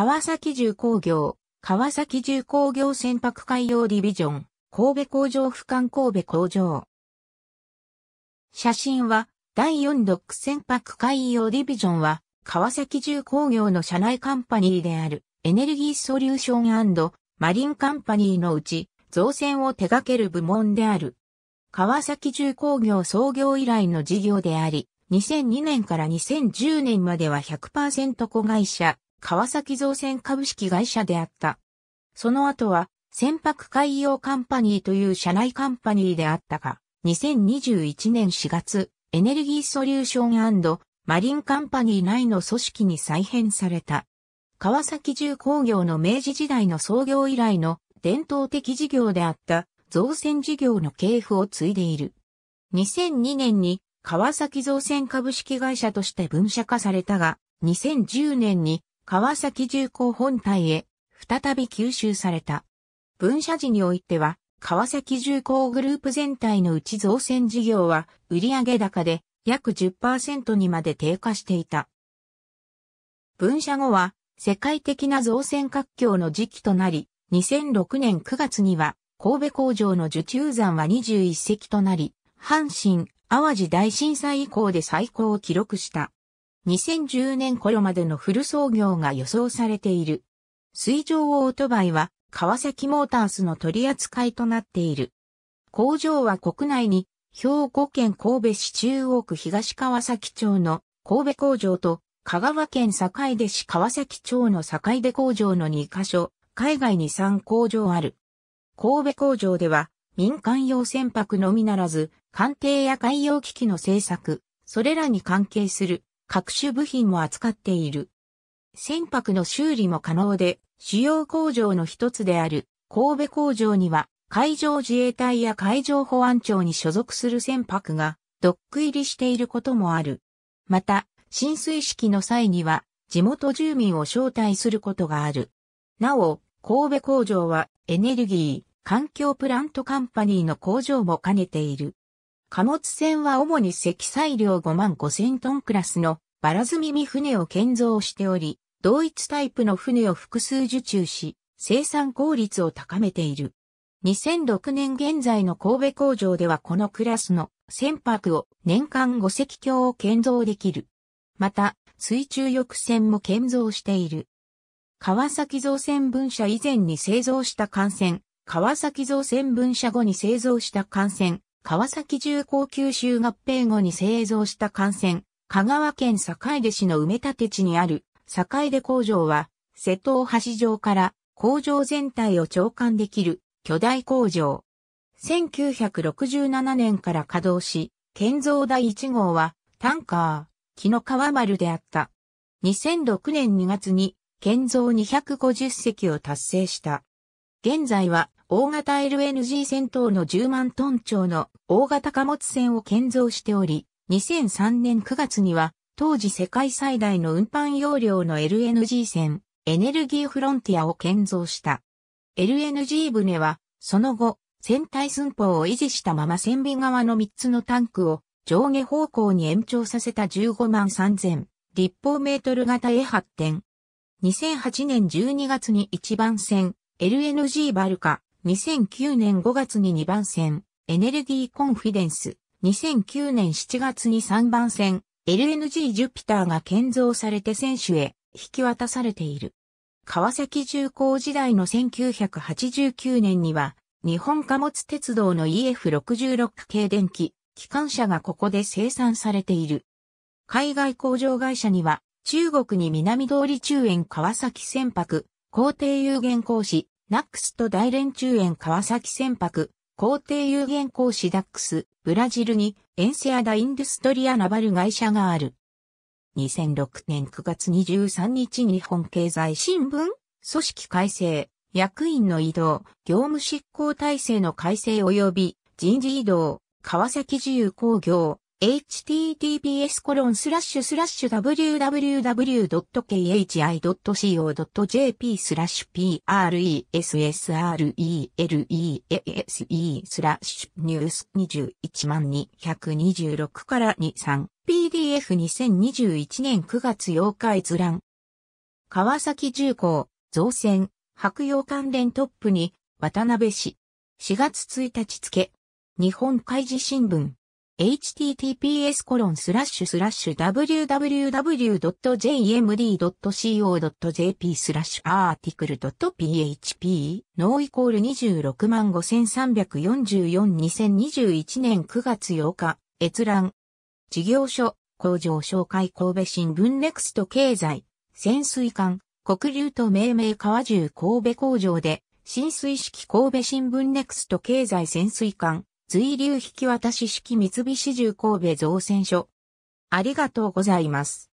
川崎重工業、川崎重工業船舶海洋ディビジョン、神戸工場俯瞰神戸工場。写真は、第4ドック船舶海洋ディビジョンは、川崎重工業の社内カンパニーである、エネルギーソリューションマリンカンパニーのうち、造船を手掛ける部門である。川崎重工業創業以来の事業であり、2002年から2010年までは100%子会社、川崎造船株式会社であった。その後は、船舶海洋カンパニーという社内カンパニーであったが、2021年4月、エネルギーソリューションマリンカンパニー内の組織に再編された。川崎重工業の明治時代の創業以来の伝統的事業であった造船事業の系譜を継いでいる。2002年に川崎造船株式会社として分社化されたが、2010年に川崎重工本体へ再び吸収された。分社時においては、川崎重工グループ全体のうち造船事業は売上高で約10%にまで低下していた。分社後は世界的な造船活況の時期となり、2006年9月には神戸工場の受注山は21隻となり、阪神・淡路大震災以降で最高を記録した。2010年頃までのフル操業が予想されている。水上オートバイは川崎モータースの取り扱いとなっている。工場は国内に兵庫県神戸市中央区東川崎町の神戸工場と香川県坂出市川崎町の坂出工場の2カ所、海外に3工場ある。神戸工場では民間用船舶のみならず艦艇や海洋機器の製作、それらに関係する各種部品も扱っている。船舶の修理も可能で、主要工場の一つである神戸工場には海上自衛隊や海上保安庁に所属する船舶がドック入りしていることもある。また、浸水式の際には地元住民を招待することがある。なお、神戸工場はエネルギー、環境プラントカンパニーの工場も兼ねている。貨物船は主に積載量5万5千トンクラスのバラ積み船を建造しており、同一タイプの船を複数受注し、生産効率を高めている。2006年現在の神戸工場ではこのクラスの船舶を年間5隻橋を建造できる。また、水中翼船も建造している。川崎造船分社以前に製造した艦船、川崎造船分社後に製造した艦船、川崎重工九州合併後に製造した艦船、香川県坂出市の埋め立て地にある坂出工場は、瀬戸大橋上から工場全体を長官できる巨大工場。1967年から稼働し、建造第1号はタンカー、木の川丸であった。2006年2月に建造250隻を達成した。現在は大型 LNG 戦闘の10万トン超の大型貨物船を建造しており、2003年9月には、当時世界最大の運搬容量の LNG 船、エネルギーフロンティアを建造した。LNG 船は、その後、船体寸法を維持したまま船尾側の3つのタンクを上下方向に延長させた15万3000立方メートル型へ発展。2008年12月に一番船 LNG バルカ2009年5月に2番線、エネルギーコンフィデンス、2009年7月に3番線、LNG ジュピターが建造されて選手へ引き渡されている。川崎重工時代の1989年には、日本貨物鉄道の EF66 系電気、機関車がここで生産されている。海外工場会社には、中国に南通り中園川崎船舶、皇帝有限公司、ナックスと大連中園川崎船舶、皇帝有限公司ダックス、ブラジルにエンセアダ・インドゥストリア・ナバル会社がある。2006年9月23日日本経済新聞、組織改正、役員の移動、業務執行体制の改正及び人事移動、川崎自由工業、https www.khi.co.jp pressrelease n e w s 21226から23 PDF2021 年9月8日閲覧川崎重工造船白洋関連トップに渡辺氏4月1日付日本海事新聞 https://www.jmd.co.jp スラッシュアーティクル .php ノーイコール26 5344 2021年9月8日閲覧事業所工場紹介神戸新聞ネクスト経済潜水艦黒流と命名川重神戸工場で浸水式神戸新聞ネクスト経済潜水艦随流引き渡し式三菱重神戸造船所。ありがとうございます。